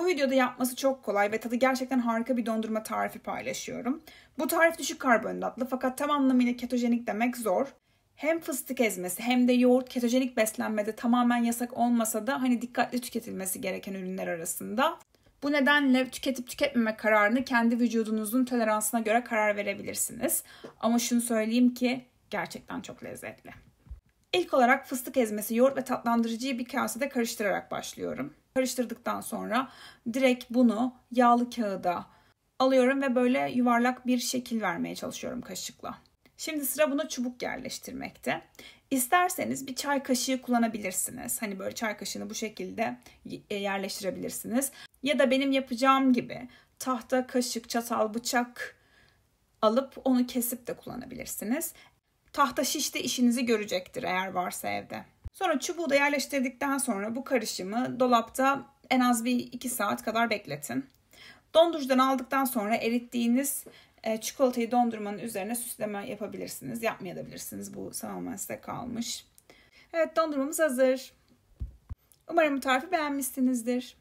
Bu videoda yapması çok kolay ve tadı gerçekten harika bir dondurma tarifi paylaşıyorum. Bu tarif düşük karbonhidratlı fakat tam anlamıyla ketojenik demek zor. Hem fıstık ezmesi hem de yoğurt ketojenik beslenmede tamamen yasak olmasa da hani dikkatli tüketilmesi gereken ürünler arasında. Bu nedenle tüketip tüketmeme kararını kendi vücudunuzun toleransına göre karar verebilirsiniz. Ama şunu söyleyeyim ki gerçekten çok lezzetli. İlk olarak fıstık ezmesi, yoğurt ve tatlandırıcıyı bir kasede karıştırarak başlıyorum. Karıştırdıktan sonra direkt bunu yağlı kağıda alıyorum ve böyle yuvarlak bir şekil vermeye çalışıyorum kaşıkla. Şimdi sıra buna çubuk yerleştirmekte. İsterseniz bir çay kaşığı kullanabilirsiniz. Hani böyle çay kaşığını bu şekilde e, yerleştirebilirsiniz. Ya da benim yapacağım gibi tahta, kaşık, çatal, bıçak alıp onu kesip de kullanabilirsiniz. Tahta şişte işinizi görecektir eğer varsa evde. Sonra çubuğu da yerleştirdikten sonra bu karışımı dolapta en az bir 2 saat kadar bekletin. Dondurucudan aldıktan sonra erittiğiniz e, çikolatayı dondurmanın üzerine süsleme yapabilirsiniz. Yapmayabilirsiniz. Bu tamamen size kalmış. Evet dondurmamız hazır. Umarım bu tarifi beğenmişsinizdir.